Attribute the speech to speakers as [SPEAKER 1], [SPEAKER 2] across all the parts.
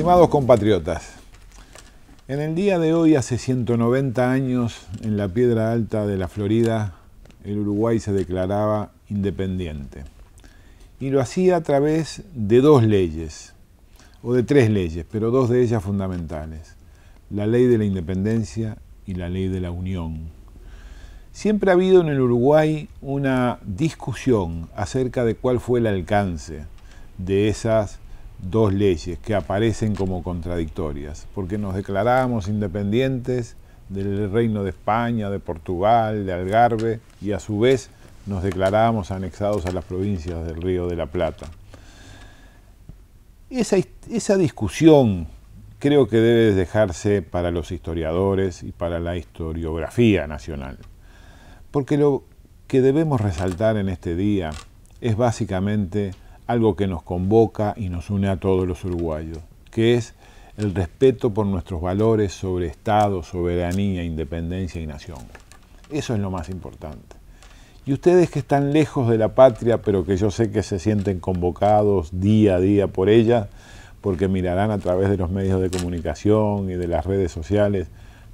[SPEAKER 1] Estimados compatriotas, en el día de hoy, hace 190 años, en la piedra alta de la Florida, el Uruguay se declaraba independiente. Y lo hacía a través de dos leyes, o de tres leyes, pero dos de ellas fundamentales. La ley de la independencia y la ley de la unión. Siempre ha habido en el Uruguay una discusión acerca de cuál fue el alcance de esas dos leyes que aparecen como contradictorias, porque nos declaramos independientes del Reino de España, de Portugal, de Algarve, y a su vez nos declarábamos anexados a las provincias del Río de la Plata. Esa, esa discusión creo que debe dejarse para los historiadores y para la historiografía nacional, porque lo que debemos resaltar en este día es básicamente algo que nos convoca y nos une a todos los uruguayos, que es el respeto por nuestros valores sobre Estado, soberanía, independencia y nación. Eso es lo más importante. Y ustedes que están lejos de la patria, pero que yo sé que se sienten convocados día a día por ella, porque mirarán a través de los medios de comunicación y de las redes sociales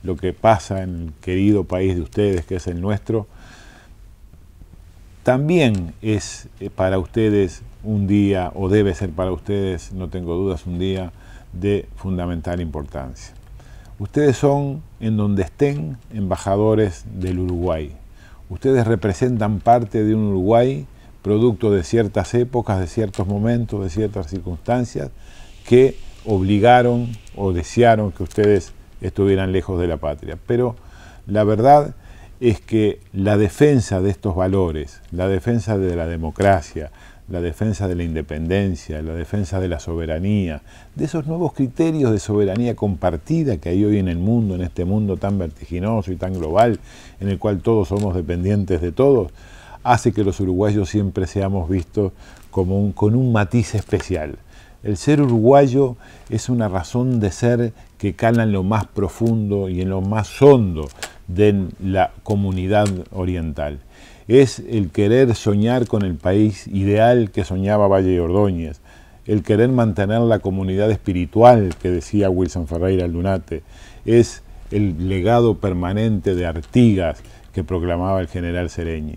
[SPEAKER 1] lo que pasa en el querido país de ustedes, que es el nuestro, también es eh, para ustedes un día, o debe ser para ustedes, no tengo dudas, un día de fundamental importancia. Ustedes son, en donde estén, embajadores del Uruguay. Ustedes representan parte de un Uruguay producto de ciertas épocas, de ciertos momentos, de ciertas circunstancias que obligaron o desearon que ustedes estuvieran lejos de la patria. Pero la verdad es que la defensa de estos valores, la defensa de la democracia, la defensa de la independencia, la defensa de la soberanía, de esos nuevos criterios de soberanía compartida que hay hoy en el mundo, en este mundo tan vertiginoso y tan global, en el cual todos somos dependientes de todos, hace que los uruguayos siempre seamos vistos como con un matiz especial. El ser uruguayo es una razón de ser que cala en lo más profundo y en lo más hondo de la comunidad oriental. Es el querer soñar con el país ideal que soñaba Valle y Ordóñez, el querer mantener la comunidad espiritual que decía Wilson Ferreira Lunate, es el legado permanente de Artigas que proclamaba el general Sereñi.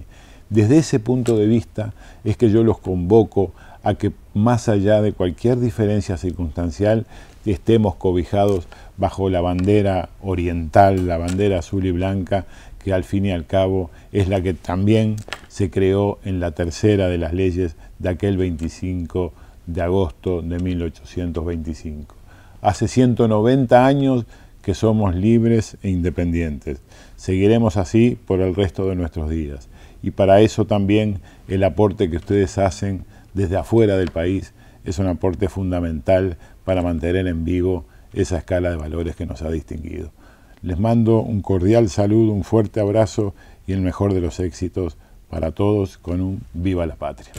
[SPEAKER 1] Desde ese punto de vista es que yo los convoco a que más allá de cualquier diferencia circunstancial estemos cobijados bajo la bandera oriental, la bandera azul y blanca, que al fin y al cabo es la que también se creó en la tercera de las leyes de aquel 25 de agosto de 1825. Hace 190 años que somos libres e independientes. Seguiremos así por el resto de nuestros días. Y para eso también el aporte que ustedes hacen desde afuera del país es un aporte fundamental para mantener en vivo esa escala de valores que nos ha distinguido. Les mando un cordial saludo, un fuerte abrazo y el mejor de los éxitos para todos con un viva la patria.